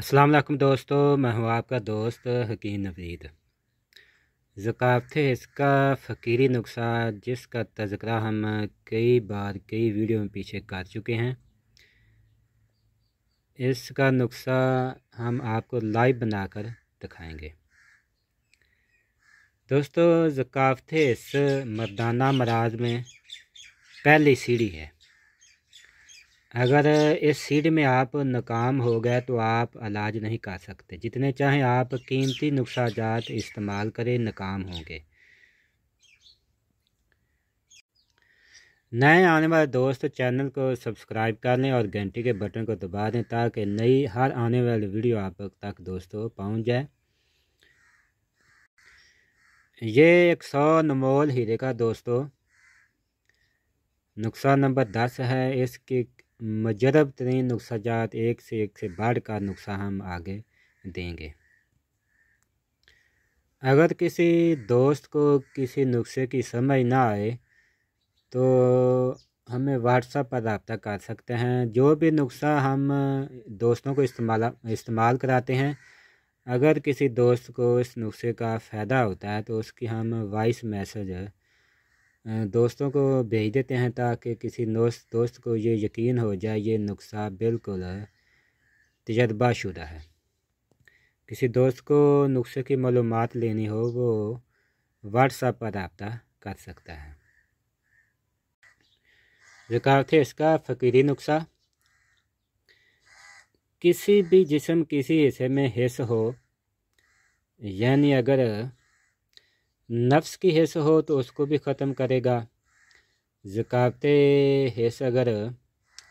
असलम दोस्तों मैं हूँ आपका दोस्त हकीम नवीद ज़काफ़त इसका फ़कीरी नुस्खा जिसका तस्करा हम कई बार कई वीडियो में पीछे कर चुके हैं इसका नुस्खा हम आपको लाइव बनाकर दिखाएंगे दोस्तों ज़काफ़त इस मर्दाना मराज में पहली सीढ़ी है अगर इस सीड में आप नाकाम हो गए तो आप इलाज नहीं कर सकते जितने चाहें आप कीमती जात इस्तेमाल करें नाकाम होंगे नए आने वाले दोस्त चैनल को सब्सक्राइब कर लें और घंटी के बटन को दबा दें ताकि नई हर आने वाली वीडियो आप तक दोस्तों पहुंच जाए ये एक सौ नमोल हीरे का दोस्तों नुस्खा नंबर दस है इसकी मजरब तरीन नुस्खात एक से एक से बढ़ का नुस्खा हम आगे देंगे अगर किसी दोस्त को किसी नुस्खे की समझ ना आए तो हमें व्हाट्सएप पर रबता कर सकते हैं जो भी नुस्खा हम दोस्तों को इस्तेमाल इस्तेमाल कराते हैं अगर किसी दोस्त को इस नुस्खे का फ़ायदा होता है तो उसकी हम वॉइस मैसेज दोस्तों को भेज देते हैं ताकि किसी दोस्त दोस्त को ये यकीन हो जाए ये नुस्खा बिल्कुल तजर्बाशुदा है किसी दोस्त को नुस्खे की मालूम लेनी हो वो व्हाट्सएप पर रबता कर सकता है रिकॉर्ड थे इसका फ़कीरी नुस्खा किसी भी जिसम किसी हिस्से में हिस्स हो यानी अगर नफ्स की हैस हो तो उसको भी ख़त्म करेगा ज़क़ात हैस अगर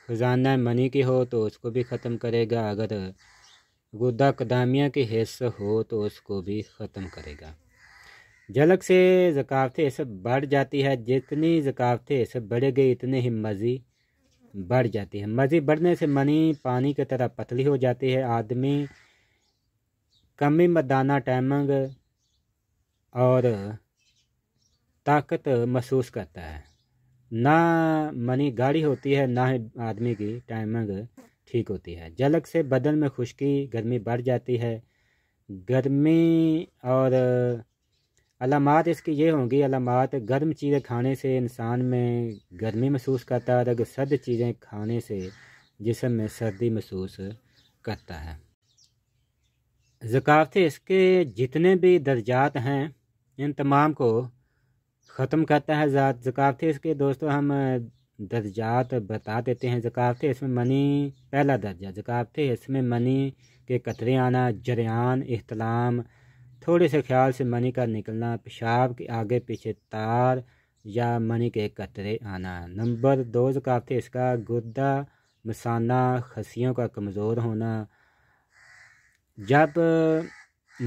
ख़जाना मनी की हो तो उसको भी ख़त्म करेगा अगर गुदा कदामिया की हिस्स हो तो उसको भी ख़त्म करेगा झलक से ज़कावत सब बढ़ जाती है जितनी ज़कावत सब बढ़ गई इतने ही मज़ी बढ़ जाती है मज़ी बढ़ने से मनी पानी की तरह पतली हो जाती है आदमी कमी मदाना टैमंग और ताकत महसूस करता है ना मनी गाढ़ी होती है ना ही आदमी की टाइमिंग ठीक होती है जलक से बदन में खुश्की गर्मी बढ़ जाती है गर्मी और अलामत इसकी ये होंगी अलामत गर्म चीज़ें खाने से इंसान में गर्मी महसूस करता है और सर्द चीज़ें खाने से जिसम में सर्दी महसूस करता है ज़काफ़े इसके जितने भी दर्जात हैं इन तमाम को ख़त्म करता है ज़ात जकाफते इसके दोस्तों हम दर्जात बता देते हैं जकाफते इसमें मनी पहला दर्जा जकाफते इसमें मनी के कतरे आना जरियान अहतलाम थोड़े से ख्याल से मनी का निकलना पेशाब के आगे पीछे तार या मनी के कतरे आना नंबर दो जकाफते इसका गुदा मसाना खसियों का कमज़ोर होना जब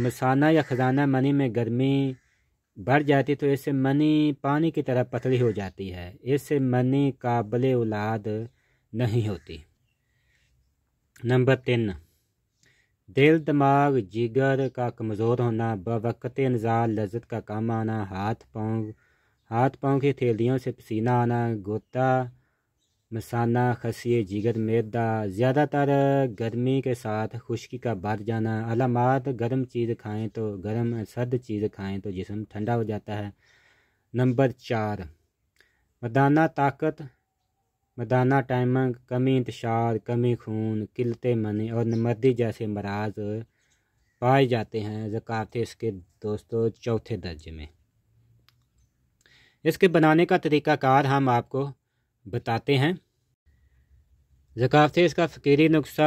मसाना या ख़जाना मनी में गर्मी बढ़ जाती तो इससे मनी पानी की तरह पतली हो जाती है इससे मनी काबिल औलाद नहीं होती नंबर तीन दिल दिमाग जिगर का कमज़ोर होना बवक़त इनजाल लज्जत का कम आना हाथ पाँव हाथ पाँव की थैलियों से पसीना आना गोता मसाना खसी जिगर मैदा ज़्यादातर गर्मी के साथ खुश्की का बढ़ जाना अलामत गर्म चीज़ खाएं तो गर्म सर्द चीज़ खाएं तो जिसम ठंडा हो जाता है नंबर चार मदाना ताकत मदाना टाइमिंग कमी इंतशार कमी खून किलते मनी और नमर्दी जैसे मराज पाए जाते हैं ज़क़ाते इसके दोस्तों चौथे दर्जे में इसके बनाने का तरीक़ाकार हम आपको बताते हैं जकाफते इसका फ़कीरी नुस्खा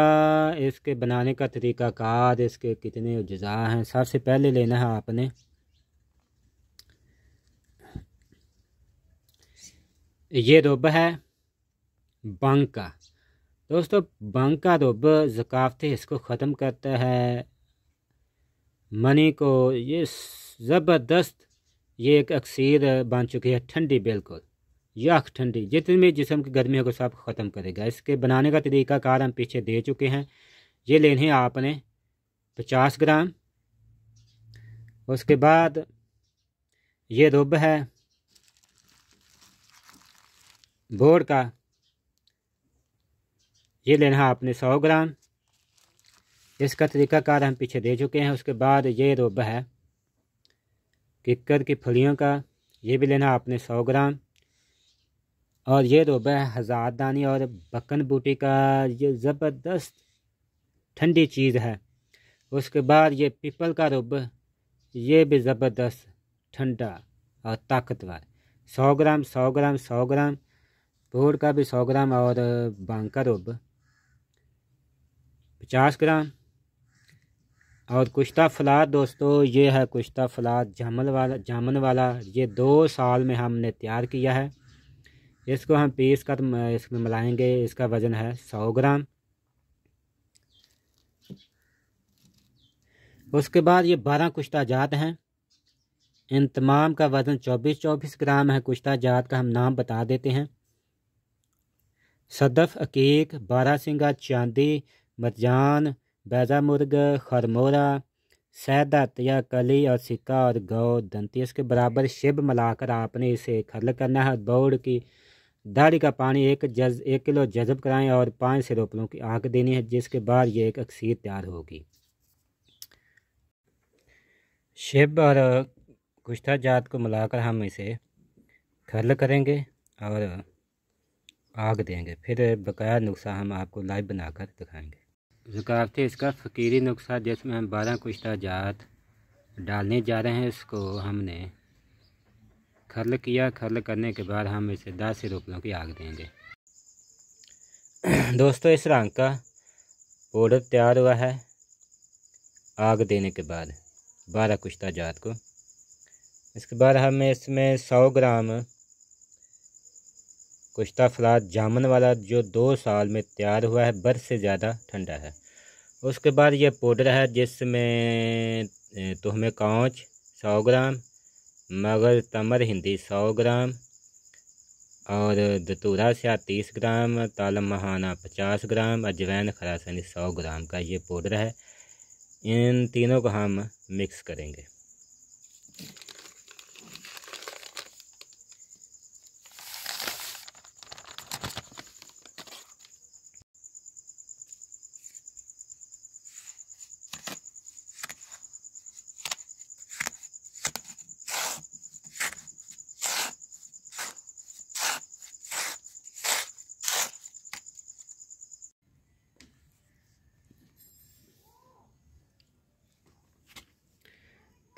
इसके बनाने का कार इसके कितने अज्जा हैं सबसे पहले लेना है आपने ये रुब है बंग का दोस्तों बंग का रुब ज़क़ाफ़ती इसको ख़त्म करता है मनी को ये ज़बरदस्त ये एक अक्सर बन चुकी है ठंडी बिल्कुल यह ठंडी जितने तो जिसम की गर्मियों को सब ख़त्म करेगा इसके बनाने का तरीका कार हम पीछे दे चुके हैं ये लेने आपने पचास ग्राम उसके बाद ये रुब है बोर्ड का ये लेना है आपने सौ ग्राम इसका तरीकाकार हम पीछे दे चुके हैं उसके बाद ये रुब है किक्कर की फलियों का ये भी लेना आपने सौ ग्राम और ये रोबा तो है हजारदानी और बकन बूटी का ये ज़बरदस्त ठंडी चीज़ है उसके बाद ये पीपल का रुब ये भी ज़बरदस्त ठंडा और ताकतवर सौ ग्राम सौ ग्राम सौ ग्राम भूड का भी सौ ग्राम और बांग का रुब पचास ग्राम और कुश्ता फलाद दोस्तों ये है कुश्ता फलाद जामन वाला जामन वाला ये दो साल में हमने तैयार किया है इसको हम पीस कर तो इसमें मिलाएंगे इसका वज़न है सौ ग्राम उसके बाद ये बारह कुश्ता जात हैं इन तमाम का वज़न चौबीस चौबीस ग्राम है कुश्ता जात का हम नाम बता देते हैं सदफ अकीक बारह सिंगा चांदी मरजान बैजा मुर्ग खरमोरा सैदा तया कली और सिक्का और गौ दंती इसके बराबर शिव मिलाकर आपने इसे खल करना है बौड़ की दाढ़ी का पानी एक जज एक किलो जजब कराएं और पाँच से रोपलों की आँख देनी है जिसके बाद ये एक अक्सीर तैयार होगी शिब और कुश्ता जात को मिलाकर हम इसे खरल करेंगे और आग देंगे फिर बकाया नुस्खा हम आपको लाइव बनाकर दिखाएंगे जकावती इसका फ़कीरी नुस्खा जिसमें हम बारह कुश्ता जात डालने जा रहे हैं इसको हमने खर्ल किया खर्ल करने के बाद हम इसे दस रुपयों की आग देंगे दोस्तों इस रंग का पाउडर तैयार हुआ है आग देने के बाद बारह कुश्ता जात को इसके बाद हम इसमें सौ ग्राम कुश्ता फलाद जामन वाला जो दो साल में तैयार हुआ है बर्फ से ज़्यादा ठंडा है उसके बाद ये पाउडर है जिसमें तो हमें कांच सौ ग्राम मगर तमर हिंदी सौ ग्राम और दतूरा सिया तीस ग्राम तल महाना पचास ग्राम अजवैन खरासनी सौ ग्राम का ये पाउडर है इन तीनों को हम मिक्स करेंगे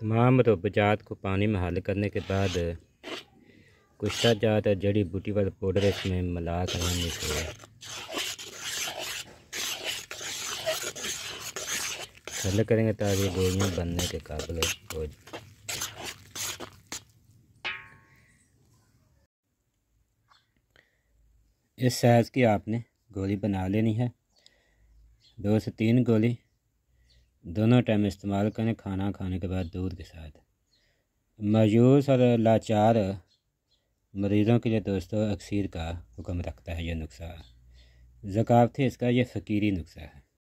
तमाम जात को पानी में हल करने के बाद कुश्ता जात है जड़ी बूटी वाले पाउडर इसमें मिला कर हम इसे हल करेंगे ताकि तो गोलियाँ बनने के काबिल हो इस साइज़ की आपने गोली बना लेनी है दो से तीन गोली दोनों टाइम इस्तेमाल करें खाना खाने के बाद दूध के साथ मायूस और लाचार मरीज़ों के लिए दोस्तों अक्सर का हुक्म रखता है यह नुस्खा ज़कावती इसका यह फ़कीरी नुस्खा है